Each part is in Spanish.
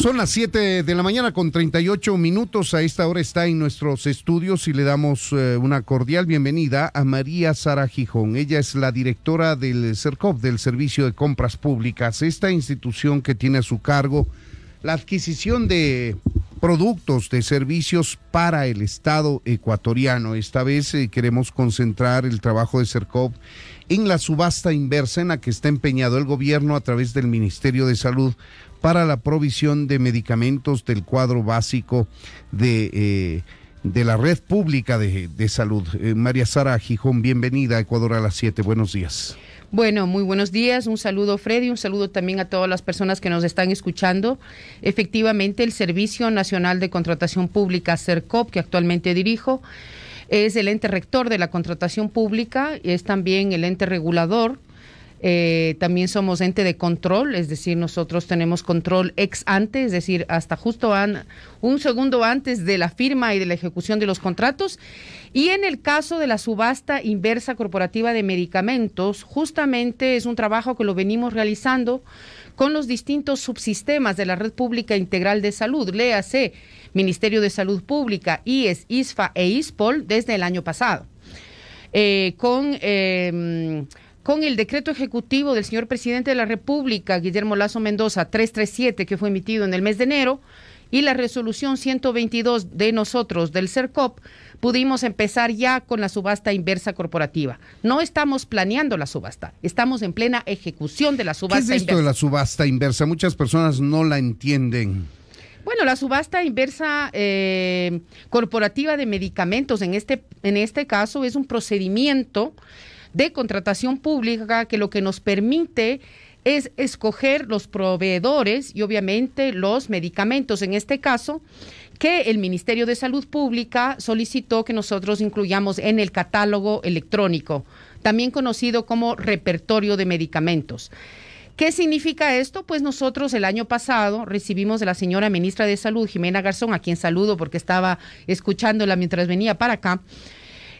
Son las 7 de la mañana con 38 minutos. A esta hora está en nuestros estudios y le damos eh, una cordial bienvenida a María Sara Gijón. Ella es la directora del CERCOP, del Servicio de Compras Públicas, esta institución que tiene a su cargo la adquisición de productos, de servicios para el Estado ecuatoriano. Esta vez eh, queremos concentrar el trabajo de CERCOP en la subasta inversa en la que está empeñado el gobierno a través del Ministerio de Salud para la provisión de medicamentos del cuadro básico de, eh, la red pública de, salud. Eh, María Sara Gijón, bienvenida a Ecuador a las 7. Buenos días. Bueno, muy buenos días. Un saludo, Freddy. Un saludo también a todas las personas que nos están escuchando. Efectivamente, el Servicio Nacional de Contratación Pública, CERCOP, que actualmente dirijo, es el ente rector de la contratación pública, y es también el ente regulador eh, también somos ente de control, es decir, nosotros tenemos control ex ante, es decir, hasta justo un segundo antes de la firma y de la ejecución de los contratos. Y en el caso de la subasta inversa corporativa de medicamentos, justamente es un trabajo que lo venimos realizando con los distintos subsistemas de la Red Pública Integral de Salud, léase Ministerio de Salud Pública, IES, ISFA e ISPOL desde el año pasado. Eh, con em, con el decreto ejecutivo del señor presidente de la República, Guillermo Lazo Mendoza 337, que fue emitido en el mes de enero, y la resolución 122 de nosotros del CERCOP, pudimos empezar ya con la subasta inversa corporativa. No estamos planeando la subasta, estamos en plena ejecución de la subasta inversa. ¿Qué es esto de la subasta inversa? Muchas personas no la entienden. Bueno, la subasta inversa eh, corporativa de medicamentos en este, en este caso es un procedimiento de contratación pública que lo que nos permite es escoger los proveedores y obviamente los medicamentos en este caso que el Ministerio de Salud Pública solicitó que nosotros incluyamos en el catálogo electrónico, también conocido como repertorio de medicamentos. ¿Qué significa esto? Pues nosotros el año pasado recibimos de la señora ministra de Salud, Jimena Garzón, a quien saludo porque estaba escuchándola mientras venía para acá,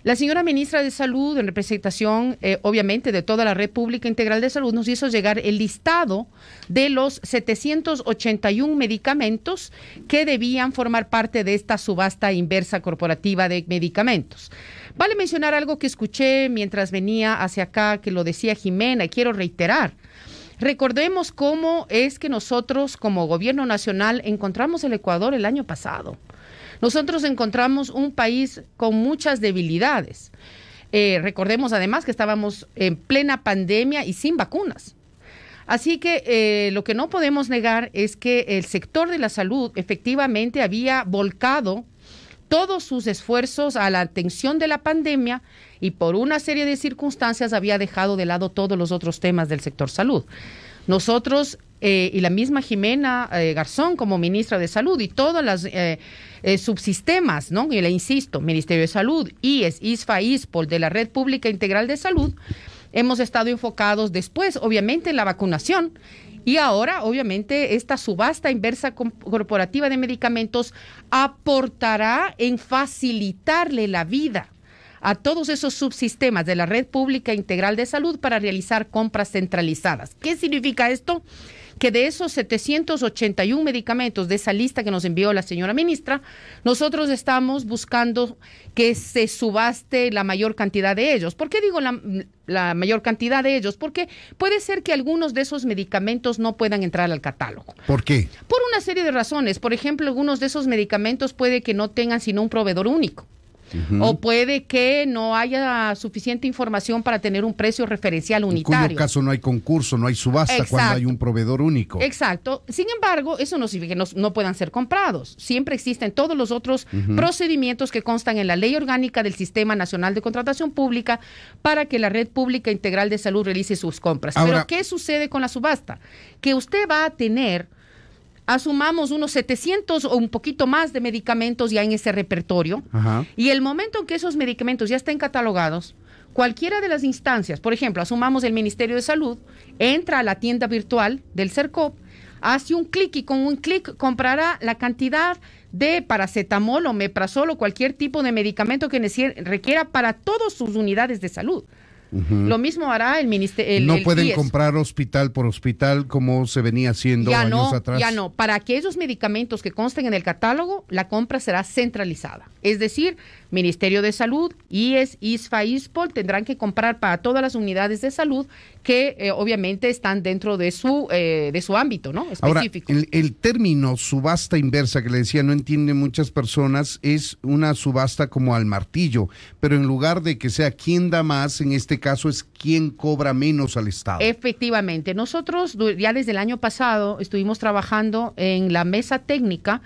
la señora ministra de Salud, en representación eh, obviamente de toda la república Integral de Salud, nos hizo llegar el listado de los 781 medicamentos que debían formar parte de esta subasta inversa corporativa de medicamentos. Vale mencionar algo que escuché mientras venía hacia acá, que lo decía Jimena, y quiero reiterar. Recordemos cómo es que nosotros como gobierno nacional encontramos el Ecuador el año pasado. Nosotros encontramos un país con muchas debilidades. Eh, recordemos además que estábamos en plena pandemia y sin vacunas. Así que eh, lo que no podemos negar es que el sector de la salud efectivamente había volcado todos sus esfuerzos a la atención de la pandemia y por una serie de circunstancias había dejado de lado todos los otros temas del sector salud. Nosotros eh, y la misma Jimena eh, Garzón como ministra de Salud y todos los eh, subsistemas, ¿no? Y le insisto, Ministerio de Salud, y ISFA, ISPOL, de la Red Pública Integral de Salud, hemos estado enfocados después, obviamente, en la vacunación. Y ahora, obviamente, esta subasta inversa corporativa de medicamentos aportará en facilitarle la vida a todos esos subsistemas de la Red Pública Integral de Salud para realizar compras centralizadas. ¿Qué significa esto? que de esos 781 medicamentos de esa lista que nos envió la señora ministra, nosotros estamos buscando que se subaste la mayor cantidad de ellos. ¿Por qué digo la, mayor cantidad de ellos? Porque puede ser que algunos de esos medicamentos no puedan entrar al catálogo. ¿Por qué? Por una serie de razones. Por ejemplo, algunos de esos medicamentos puede que no tengan sino un proveedor único o puede que no haya suficiente información para tener un precio referencial unitario. En cuyo caso no hay concurso, no hay subasta cuando hay un proveedor único. Exacto. Sin embargo, eso no significa que no, puedan ser comprados. Siempre existen todos los otros procedimientos que constan en la Ley Orgánica del Sistema Nacional de Contratación Pública para que la Red Pública Integral de Salud realice sus compras. Pero ¿qué sucede con la subasta? Que usted va a tener asumamos unos 700 o un poquito más de medicamentos ya en ese repertorio, y el momento en que esos medicamentos ya estén catalogados, cualquiera de las instancias, por ejemplo, asumamos el Ministerio de Salud, entra a la tienda virtual del CERCOP, hace un clic y con un clic comprará la cantidad de paracetamol o meprazol o cualquier tipo de medicamento que requiera para todas sus unidades de salud. Lo mismo hará el ministerio. No pueden comprar hospital por hospital como se venía haciendo ya no, Ya no, para aquellos medicamentos que consten en el catálogo, la compra será centralizada. Es decir, Ministerio de Salud, IES, ISFA, ISPOL tendrán que comprar para todas las unidades de salud que eh, obviamente están dentro de su, eh, de su ámbito ¿no? específico. Ahora, el, el término subasta inversa que le decía no entiende muchas personas es una subasta como al martillo, pero en lugar de que sea quien da más, en este caso es quien cobra menos al Estado. Efectivamente, nosotros ya desde el año pasado estuvimos trabajando en la mesa técnica,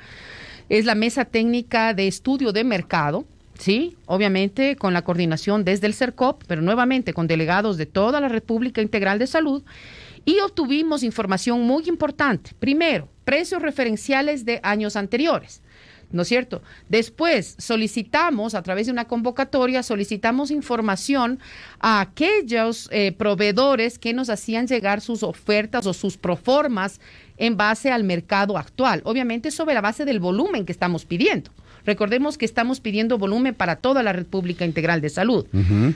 es la mesa técnica de estudio de mercado Sí, obviamente con la coordinación desde el CERCOP, pero nuevamente con delegados de toda la República Integral de Salud y obtuvimos información muy importante. Primero, precios referenciales de años anteriores. ¿no es cierto? Después solicitamos, a través de una convocatoria, solicitamos información a aquellos eh, proveedores que nos hacían llegar sus ofertas o sus proformas en base al mercado actual, obviamente sobre la base del volumen que estamos pidiendo. Recordemos que estamos pidiendo volumen para toda la República Integral de Salud.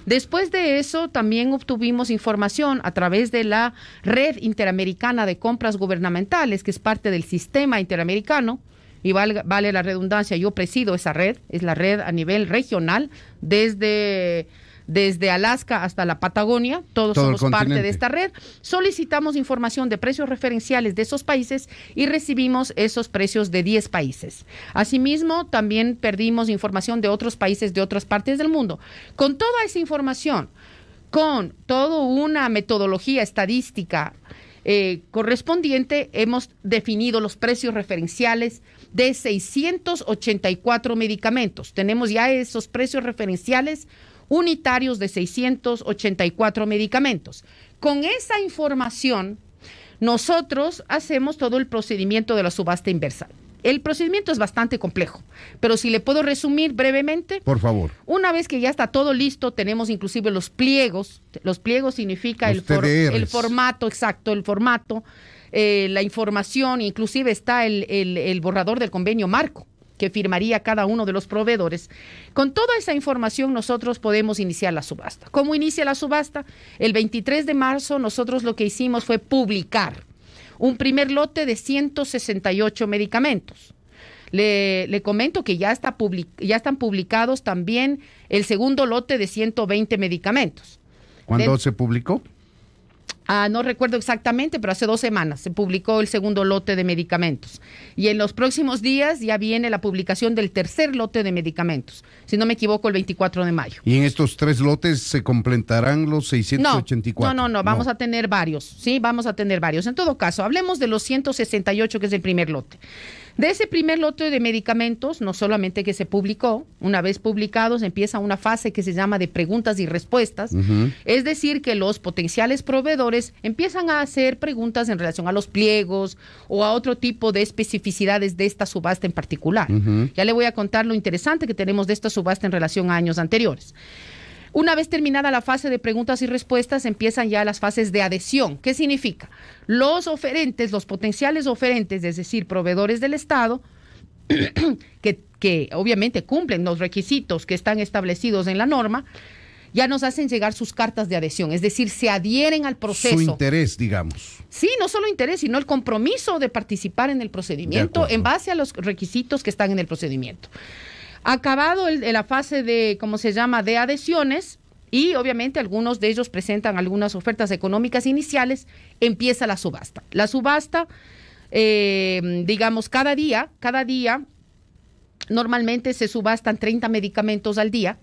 Después de eso, también obtuvimos información a través de la Red Interamericana de Compras Gubernamentales, que es parte del sistema interamericano, y vale, la redundancia, yo presido esa red, es la red a nivel regional, desde desde Alaska hasta la Patagonia, todos somos parte de esta red. Solicitamos información de precios referenciales de esos países y recibimos esos precios de 10 países. Asimismo, también perdimos información de otros países de otras partes del mundo. Con toda esa información, con toda una metodología estadística eh, correspondiente, hemos definido los precios referenciales de 684 medicamentos. Tenemos ya esos precios referenciales unitarios de 684 medicamentos. Con esa información, nosotros hacemos todo el procedimiento de la subasta inversa. El procedimiento es bastante complejo, pero si le puedo resumir brevemente. Por favor. Una vez que ya está todo listo, tenemos inclusive los pliegos. Los pliegos significa el, el, formato, exacto, el formato, eh, la información, inclusive está el borrador del convenio marco que firmaría cada uno de los proveedores. Con toda esa información nosotros podemos iniciar la subasta. ¿Cómo inicia la subasta? El 23 de marzo nosotros lo que hicimos fue publicar un primer lote de 168 medicamentos. Le, comento que ya, está ya están publicados también el segundo lote de 120 medicamentos. ¿Cuándo se publicó? Ah, no recuerdo exactamente, pero hace dos semanas se publicó el segundo lote de medicamentos. Y en los próximos días ya viene la publicación del tercer lote de medicamentos, si no me equivoco, el 24 de mayo. ¿Y en estos tres lotes se completarán los 684? No, no, no, vamos a tener varios, sí, vamos a tener varios. En todo caso, hablemos de los 168, que es el primer lote. De ese primer lote de medicamentos, no solamente que se publicó, una vez publicados empieza una fase que se llama de preguntas y respuestas, es decir, que los potenciales proveedores empiezan a hacer preguntas en relación a los pliegos o a otro tipo de especificidades de esta subasta en particular. Ya le voy a contar lo interesante que tenemos de esta subasta en relación a años anteriores. Una vez terminada la fase de preguntas y respuestas, empiezan ya las fases de adhesión. ¿Qué significa? Los oferentes, los potenciales oferentes, es decir, proveedores del Estado, que, obviamente cumplen los requisitos que están establecidos en la norma, ya nos hacen llegar sus cartas de adhesión, es decir, se adhieren al proceso. Su interés, digamos. Sí, no solo interés, sino el compromiso de participar en el procedimiento en base a los requisitos que están en el procedimiento. Acabado la fase de, ¿cómo se llama?, de adhesiones, y obviamente algunos de ellos presentan algunas ofertas económicas iniciales, empieza la subasta. La subasta, eh, digamos, cada día, cada día, normalmente se subastan 30 medicamentos al día,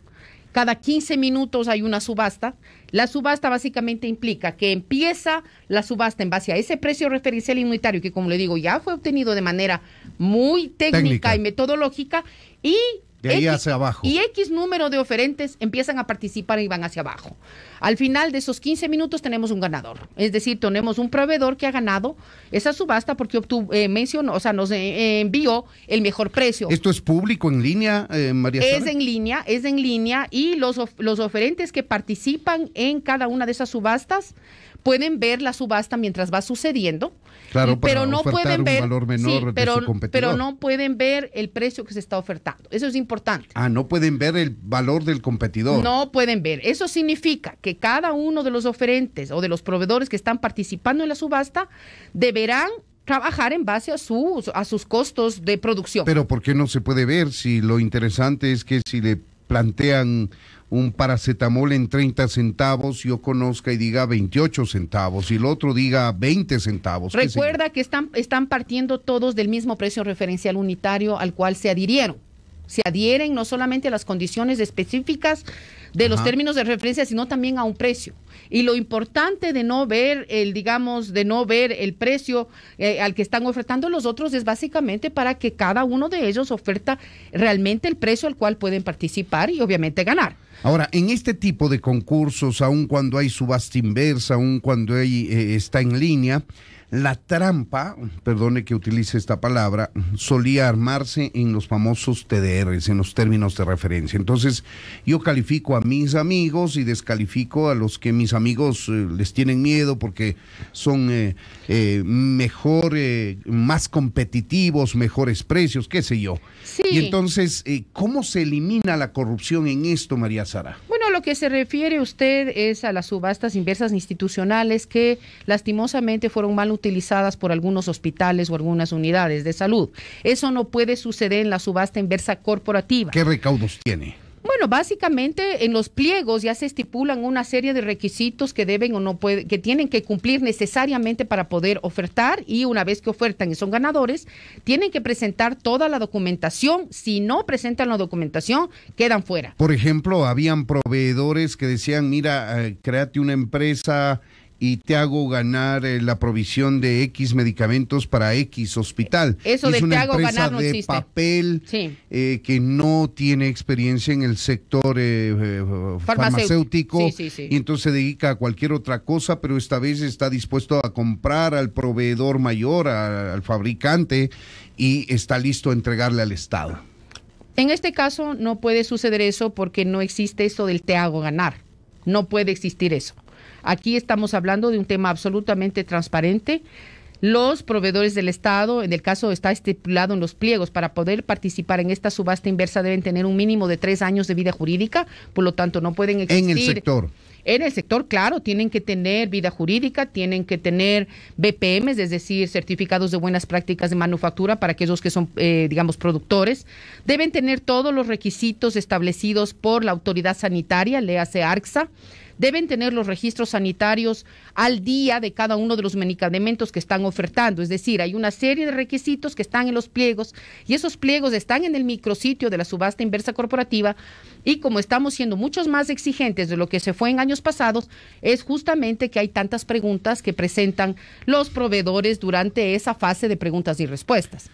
cada 15 minutos hay una subasta. La subasta básicamente implica que empieza la subasta en base a ese precio referencial inmunitario, que como le digo, ya fue obtenido de manera muy técnica, técnica. y metodológica, y de ahí hacia abajo. Y X número de oferentes empiezan a participar y van hacia abajo. Al final de esos 15 minutos tenemos un ganador. Es decir, tenemos un proveedor que ha ganado esa subasta porque eh, mencionó, o sea, nos eh, envió el mejor precio. ¿Esto es público en línea, eh, María? Es en línea, es en línea y los, los oferentes que participan en cada una de esas subastas pueden ver la subasta mientras va sucediendo, claro, eh, pero no pueden ver valor menor pero no pueden ver el precio que se está ofertando. Eso es importante. Ah, no pueden ver el valor del competidor. No pueden ver. Eso significa que cada uno de los oferentes o de los proveedores que están participando en la subasta deberán trabajar en base a sus a sus costos de producción. Pero ¿por qué no se puede ver si lo interesante es que si le plantean un paracetamol en 30 centavos, yo conozca y diga 28 centavos y el otro diga 20 centavos. Recuerda que están, están partiendo todos del mismo precio referencial unitario al cual se adhirieron. Se adhieren no solamente a las condiciones específicas de los términos de referencia, sino también a un precio. Y lo importante de no ver el, digamos, de no ver el precio eh, al que están ofertando los otros es básicamente para que cada uno de ellos oferta realmente el precio al cual pueden participar y obviamente ganar. Ahora, en este tipo de concursos, aun cuando hay subasta inversa, aun cuando hay, eh, está en línea, la trampa, perdone que utilice esta palabra, solía armarse en los famosos TDRs, en los términos de referencia. Entonces, yo califico a mis amigos y descalifico a los que mis amigos eh, les tienen miedo porque son eh, eh, mejor, más competitivos, mejores precios, qué sé yo. Y entonces, eh, ¿cómo se elimina la corrupción en esto, María Sara? Bueno, lo que se refiere usted es a las subastas inversas institucionales que lastimosamente fueron mal utilizadas por algunos hospitales o algunas unidades de salud. Eso no puede suceder en la subasta inversa corporativa. ¿Qué recaudos tiene? Bueno, básicamente en los pliegos ya se estipulan una serie de requisitos que deben o no pueden, que tienen que cumplir necesariamente para poder ofertar y una vez que ofertan y son ganadores, tienen que presentar toda la documentación. Si no presentan la documentación, quedan fuera. Por ejemplo, habían proveedores que decían, mira, eh, créate una empresa y te hago ganar eh, la provisión de X medicamentos para X hospital. Eso de una te hago ganar no de papel sí. eh, que no tiene experiencia en el sector eh, eh, farmacéutico y entonces se dedica a cualquier otra cosa, pero esta vez está dispuesto a comprar al proveedor mayor, al fabricante y está listo a entregarle al Estado. En este caso no puede suceder eso porque no existe eso del te hago ganar. No puede existir eso. Aquí estamos hablando de un tema absolutamente transparente. Los proveedores del Estado, en el caso está estipulado en los pliegos, para poder participar en esta subasta inversa deben tener un mínimo de tres años de vida jurídica, por lo tanto no pueden existir. En el sector. En el sector, claro, tienen que tener vida jurídica, tienen que tener BPMs, es decir, certificados de buenas prácticas de manufactura para aquellos que son, eh, digamos, productores. Deben tener todos los requisitos establecidos por la autoridad sanitaria, le hace ARCSA deben tener los registros sanitarios al día de cada uno de los medicamentos que están ofertando. Es decir, hay una serie de requisitos que están en los pliegos y esos pliegos están en el micrositio de la subasta inversa corporativa y como estamos siendo muchos más exigentes de lo que se fue en años pasados, es justamente que hay tantas preguntas que presentan los proveedores durante esa fase de preguntas y respuestas.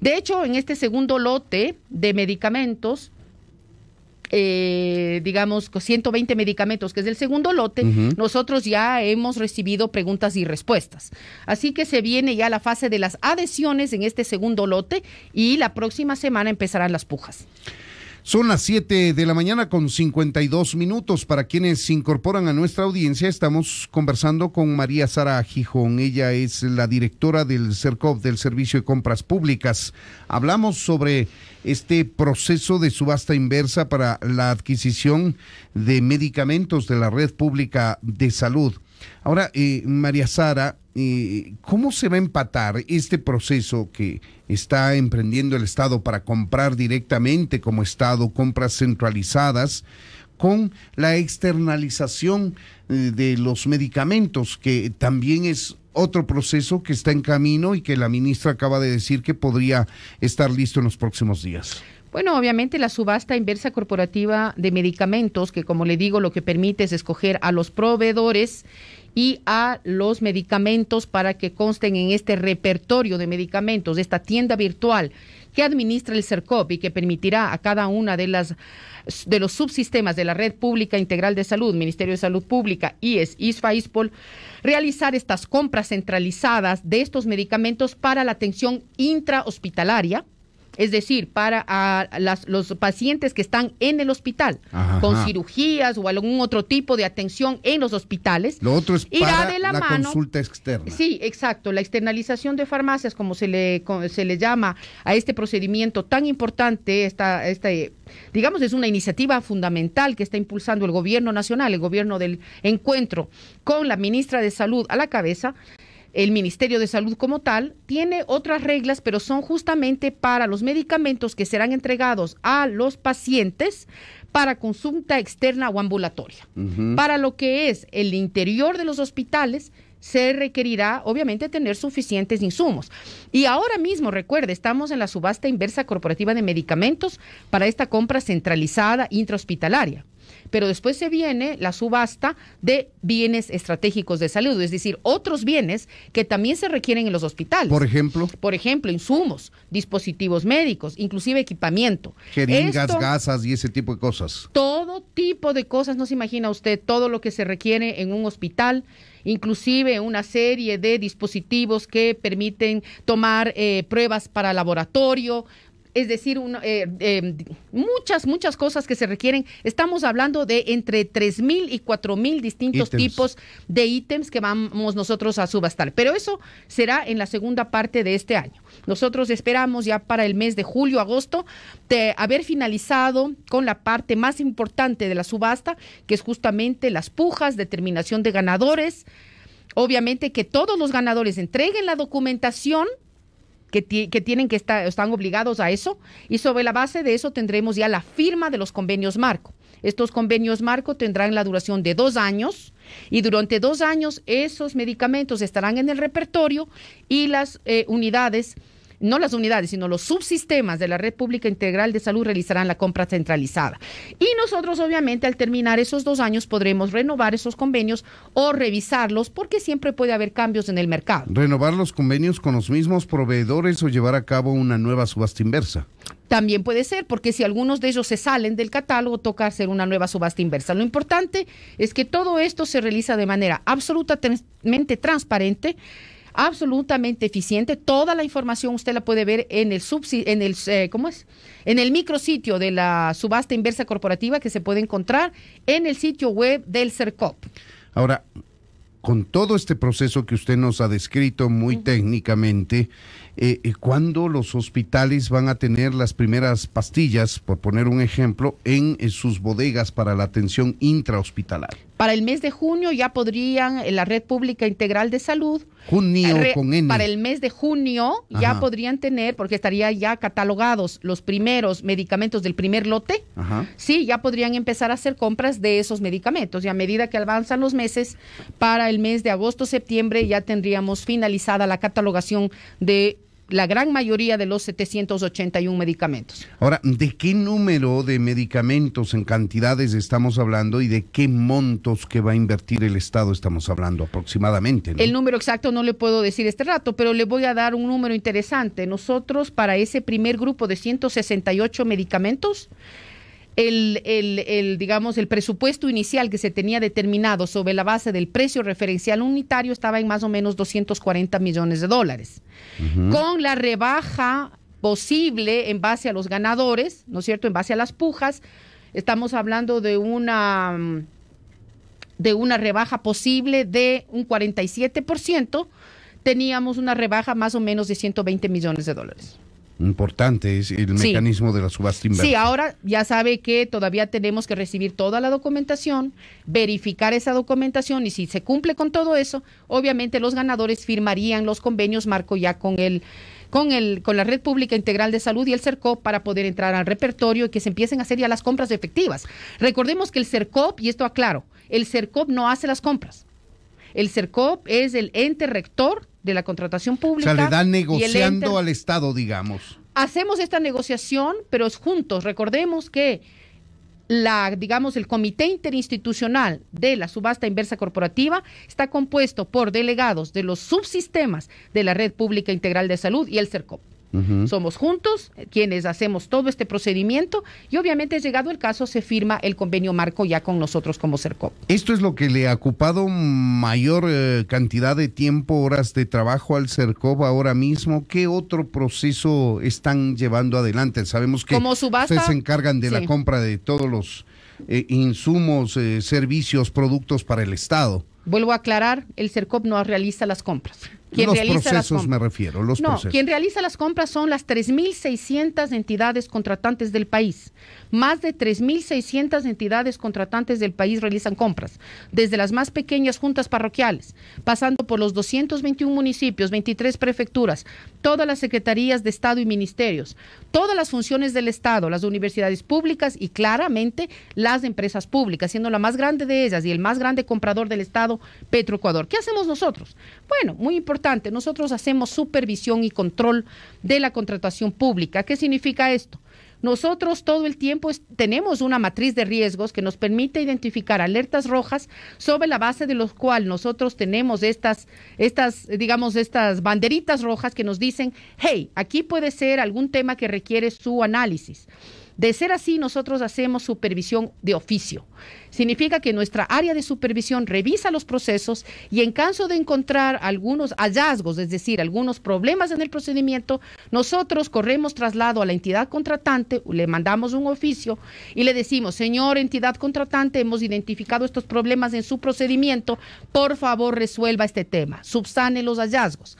De hecho, en este segundo lote de medicamentos, eh, digamos, 120 medicamentos, que es el segundo lote, nosotros ya hemos recibido preguntas y respuestas. Así que se viene ya la fase de las adhesiones en este segundo lote y la próxima semana empezarán las pujas. Son las 7 de la mañana con 52 minutos. Para quienes se incorporan a nuestra audiencia, estamos conversando con María Sara Gijón. Ella es la directora del CERCOP, del Servicio de Compras Públicas. Hablamos sobre este proceso de subasta inversa para la adquisición de medicamentos de la red pública de salud. Ahora, eh, María Sara, eh, ¿cómo se va a empatar este proceso que está emprendiendo el Estado para comprar directamente como Estado compras centralizadas? con la externalización eh, de los medicamentos, que también es otro proceso que está en camino y que la ministra acaba de decir que podría estar listo en los próximos días. Bueno, obviamente la subasta inversa corporativa de medicamentos, que como le digo, lo que permite es escoger a los proveedores y a los medicamentos para que consten en este repertorio de medicamentos, de esta tienda virtual que administra el CERCOP y que permitirá a cada una de las de los subsistemas de la Red Pública Integral de Salud, Ministerio de Salud Pública, y ISFA, ISPOL, realizar estas compras centralizadas de estos medicamentos para la atención intrahospitalaria, es decir, para los pacientes que están en el hospital, con cirugías o algún otro tipo de atención en los hospitales. Lo otro es para de la, mano, consulta externa. Sí, exacto, la externalización de farmacias, como se le, se le llama a este procedimiento tan importante, esta, esta, digamos, es una iniciativa fundamental que está impulsando el gobierno nacional, el gobierno del encuentro, con la ministra de Salud a la cabeza, el Ministerio de Salud como tal tiene otras reglas, pero son justamente para los medicamentos que serán entregados a los pacientes para consulta externa o ambulatoria. Para lo que es el interior de los hospitales, se requerirá, obviamente, tener suficientes insumos. Y ahora mismo, recuerde, estamos en la subasta inversa corporativa de medicamentos para esta compra centralizada intrahospitalaria pero después se viene la subasta de bienes estratégicos de salud, es decir, otros bienes que también se requieren en los hospitales. Por ejemplo. Por ejemplo, insumos, dispositivos médicos, inclusive equipamiento. Jeringas, gasas y ese tipo de cosas. Todo tipo de cosas, no se imagina usted todo lo que se requiere en un hospital inclusive una serie de dispositivos que permiten tomar eh, pruebas para laboratorio, es decir, eh, em, muchas, muchas cosas que se requieren. Estamos hablando de entre 3.000 y 4.000 distintos tipos de ítems que vamos nosotros a subastar. Pero eso será en la segunda parte de este año. Nosotros esperamos ya para el mes de julio, agosto, de haber finalizado con la parte más importante de la subasta, que es justamente las pujas, determinación de ganadores. Obviamente que todos los ganadores entreguen la documentación que, tienen que estar, están obligados a eso, y sobre la base de eso tendremos ya la firma de los convenios marco. Estos convenios marco tendrán la duración de dos años y durante dos años esos medicamentos estarán en el repertorio y las eh, unidades no las unidades, sino los subsistemas de la Red Pública Integral de Salud realizarán la compra centralizada. Y nosotros, obviamente, al terminar esos dos años, podremos renovar esos convenios o revisarlos, porque siempre puede haber cambios en el mercado. Renovar los convenios con los mismos proveedores o llevar a cabo una nueva subasta inversa. También puede ser, porque si algunos de ellos se salen del catálogo, toca hacer una nueva subasta inversa. Lo importante es que todo esto se realiza de manera absolutamente transparente absolutamente eficiente. Toda la información usted la puede ver en el en el eh, ¿cómo es? En el micrositio de la subasta inversa corporativa que se puede encontrar en el sitio web del CERCOP. Ahora, con todo este proceso que usted nos ha descrito muy técnicamente, eh, eh, ¿cuándo los hospitales van a tener las primeras pastillas, por poner un ejemplo, en sus bodegas para la atención intrahospitalaria? Para el mes de junio ya podrían eh, la Red Pública Integral de Salud. Para el mes de junio ya podrían tener, porque estarían ya catalogados los primeros medicamentos del primer lote. Sí, ya podrían empezar a hacer compras de esos medicamentos. Y a medida que avanzan los meses, para el mes de agosto, septiembre ya tendríamos finalizada la catalogación de la gran mayoría de los 781 medicamentos. Ahora, ¿de qué número de medicamentos en cantidades estamos hablando y de qué montos que va a invertir el Estado estamos hablando aproximadamente? El número exacto no le puedo decir este rato, pero le voy a dar un número interesante. Nosotros para ese primer grupo de 168 medicamentos, el, digamos, el presupuesto inicial que se tenía determinado sobre la base del precio referencial unitario estaba en más o menos 240 millones de dólares. Con la rebaja posible en base a los ganadores, ¿no es cierto?, en base a las pujas, estamos hablando de una mm, de una rebaja posible de un 47%, teníamos una rebaja más o menos de 120 millones de dólares importante es el mecanismo de la subasta inversa. Sí, ahora ya sabe que todavía tenemos que recibir toda la documentación, verificar esa documentación y si se cumple con todo eso, obviamente los ganadores firmarían los convenios marco ya con el con el con la Red Pública Integral de Salud y el CERCOP para poder entrar al repertorio y que se empiecen a hacer ya las compras efectivas. Recordemos que el CERCOP, y esto aclaro, el CERCOP no hace las compras. El CERCOP es el ente rector de la contratación pública. O le dan negociando al Estado, digamos. Hacemos esta negociación, pero es juntos. Recordemos que la, digamos, el comité interinstitucional de la subasta inversa corporativa está compuesto por delegados de los subsistemas de la Red Pública Integral de Salud y el CERCOP. Somos juntos quienes hacemos todo este procedimiento y obviamente llegado el caso se firma el convenio marco ya con nosotros como CERCOP. Esto es lo que le ha ocupado mayor eh, cantidad de tiempo, horas de trabajo al CERCOP ahora mismo. ¿Qué otro proceso están llevando adelante? Sabemos que ustedes se encargan de la compra de todos los eh, insumos, eh, servicios, productos para el Estado. Vuelvo a aclarar, el CERCOP no realiza las compras. Quien los procesos me refiero, los no, Quien realiza las compras son las 3.600 entidades contratantes del país. Más de 3.600 entidades contratantes del país realizan compras, desde las más pequeñas juntas parroquiales, pasando por los 221 municipios, 23 prefecturas, todas las secretarías de Estado y ministerios, todas las funciones del Estado, las universidades públicas y claramente las empresas públicas, siendo la más grande de ellas y el más grande comprador del Estado, Petroecuador. ¿Qué hacemos nosotros? Bueno, muy importante nosotros hacemos supervisión y control de la contratación pública. ¿Qué significa esto? Nosotros todo el tiempo tenemos una matriz de riesgos que nos permite identificar alertas rojas sobre la base de los cuales nosotros tenemos estas, estas, digamos, estas banderitas rojas que nos dicen, hey, aquí puede ser algún tema que requiere su análisis. De ser así, nosotros hacemos supervisión de oficio. Significa que nuestra área de supervisión revisa los procesos y en caso de encontrar algunos hallazgos, es decir, algunos problemas en el procedimiento, nosotros corremos traslado a la entidad contratante, le mandamos un oficio y le decimos, señor entidad contratante, hemos identificado estos problemas en su procedimiento, por favor resuelva este tema, subsane los hallazgos.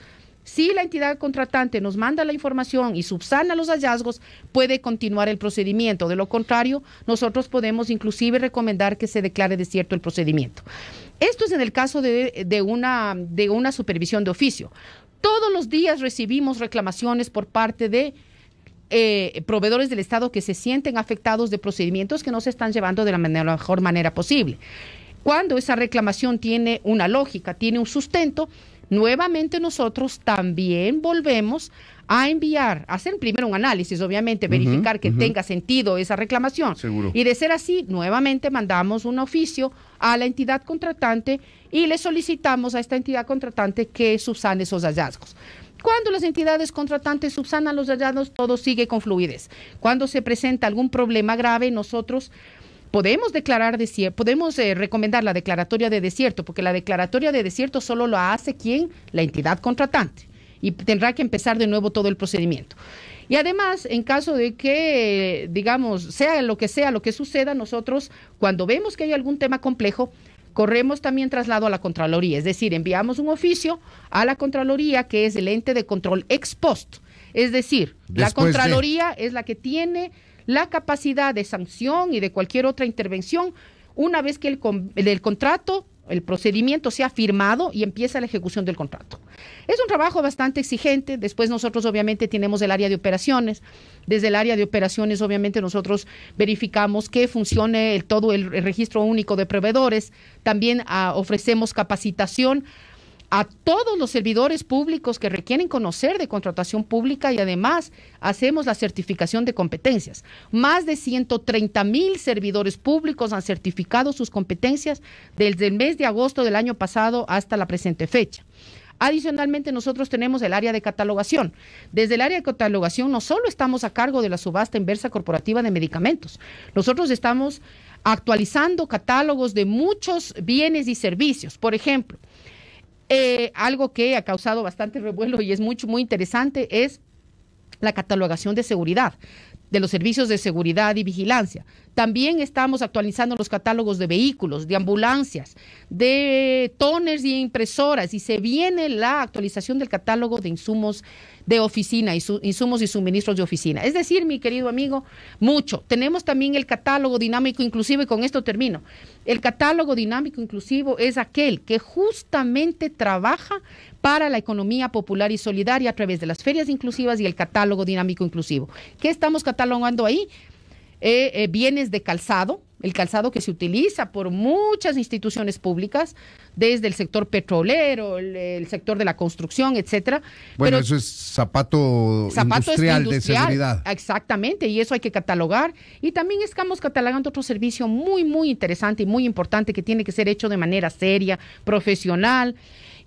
Si la entidad contratante nos manda la información y subsana los hallazgos, puede continuar el procedimiento. De lo contrario, nosotros podemos inclusive recomendar que se declare desierto el procedimiento. Esto es en el caso de, una, de una supervisión de oficio. Todos los días recibimos reclamaciones por parte de eh, proveedores del Estado que se sienten afectados de procedimientos que no se están llevando de la mejor manera posible. Cuando esa reclamación tiene una lógica, tiene un sustento, nuevamente nosotros también volvemos a enviar, a hacer primero un análisis, obviamente, verificar que tenga sentido esa reclamación. Seguro. Y de ser así, nuevamente mandamos un oficio a la entidad contratante y le solicitamos a esta entidad contratante que subsane esos hallazgos. Cuando las entidades contratantes subsanan los hallazgos, todo sigue con fluidez. Cuando se presenta algún problema grave, nosotros podemos declarar podemos eh, recomendar la declaratoria de desierto, porque la declaratoria de desierto solo lo hace quien, la entidad contratante, y tendrá que empezar de nuevo todo el procedimiento. Y además, en caso de que, digamos, sea lo que sea, lo que suceda, nosotros, cuando vemos que hay algún tema complejo, corremos también traslado a la Contraloría, es decir, enviamos un oficio a la Contraloría, que es el ente de control ex post. Es decir, la Contraloría es la que tiene la capacidad de sanción y de cualquier otra intervención una vez que el, contrato el procedimiento sea firmado y empieza la ejecución del contrato. Es un trabajo bastante exigente. Después nosotros obviamente tenemos el área de operaciones. Desde el área de operaciones obviamente nosotros verificamos que funcione todo el, registro único de proveedores. También ah, ofrecemos capacitación a todos los servidores públicos que requieren conocer de contratación pública y además hacemos la certificación de competencias. Más de 130 mil servidores públicos han certificado sus competencias desde el mes de agosto del año pasado hasta la presente fecha. Adicionalmente, nosotros tenemos el área de catalogación. Desde el área de catalogación no solo estamos a cargo de la subasta inversa corporativa de medicamentos, nosotros estamos actualizando catálogos de muchos bienes y servicios. Por ejemplo, eh, algo que ha causado bastante revuelo y es mucho, muy interesante es la catalogación de seguridad de los servicios de seguridad y vigilancia. También estamos actualizando los catálogos de vehículos, de ambulancias, de toners y impresoras y se viene la actualización del catálogo de insumos de oficina, insumos y suministros de oficina. Es decir, mi querido amigo, mucho. Tenemos también el catálogo dinámico inclusivo y con esto termino. El catálogo dinámico inclusivo es aquel que justamente trabaja para la economía popular y solidaria a través de las ferias inclusivas y el catálogo dinámico inclusivo. ¿Qué estamos catalogando ahí? Eh, eh, bienes de calzado, el calzado que se utiliza por muchas instituciones públicas, desde el sector petrolero, el, sector de la construcción, etcétera. Bueno, eso es zapato, industrial, de seguridad. Exactamente, y eso hay que catalogar. Y también estamos catalogando otro servicio muy, muy interesante y muy importante que tiene que ser hecho de manera seria, profesional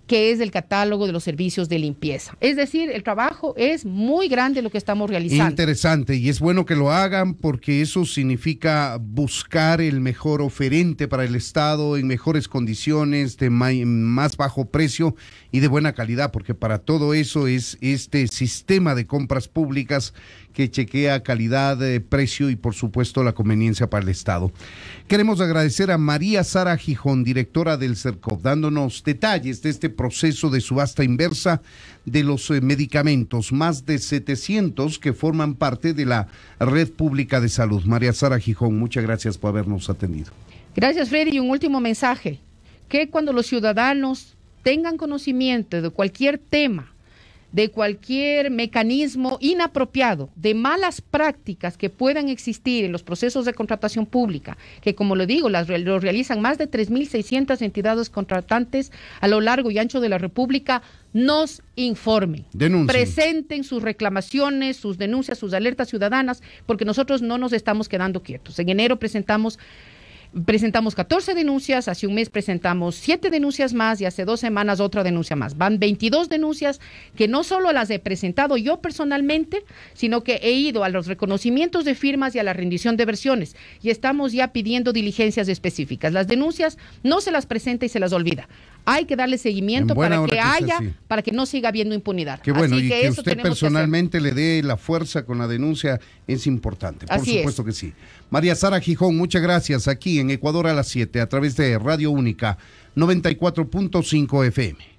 que es el catálogo de los servicios de limpieza. Es decir, el trabajo es muy grande lo que estamos realizando. Interesante, y es bueno que lo hagan porque eso significa buscar el mejor oferente para el Estado en mejores condiciones, de más bajo precio y de buena calidad, porque para todo eso es este sistema de compras públicas que chequea calidad, eh, precio y por supuesto la conveniencia para el Estado. Queremos agradecer a María Sara Gijón, directora del CERCOP, dándonos detalles de este proceso de subasta inversa de los eh, medicamentos, más de 700 que forman parte de la red pública de salud. María Sara Gijón, muchas gracias por habernos atendido. Gracias, Freddy. Y un último mensaje, que cuando los ciudadanos tengan conocimiento de cualquier tema de cualquier mecanismo inapropiado, de malas prácticas que puedan existir en los procesos de contratación pública, que como lo digo, las, lo realizan más de 3.600 entidades contratantes a lo largo y ancho de la República, nos informen, presenten sus reclamaciones, sus denuncias, sus alertas ciudadanas, porque nosotros no nos estamos quedando quietos. En enero presentamos Presentamos 14 denuncias, hace un mes presentamos 7 denuncias más y hace dos semanas otra denuncia más. Van 22 denuncias que no solo las he presentado yo personalmente, sino que he ido a los reconocimientos de firmas y a la rendición de versiones y estamos ya pidiendo diligencias específicas. Las denuncias no se las presenta y se las olvida hay que darle seguimiento para que, haya, para que no siga habiendo impunidad. Que bueno, y que, usted personalmente le dé la fuerza con la denuncia es importante, por supuesto que sí. María Sara Gijón, muchas gracias aquí en Ecuador a las 7 a través de Radio Única 94.5 FM.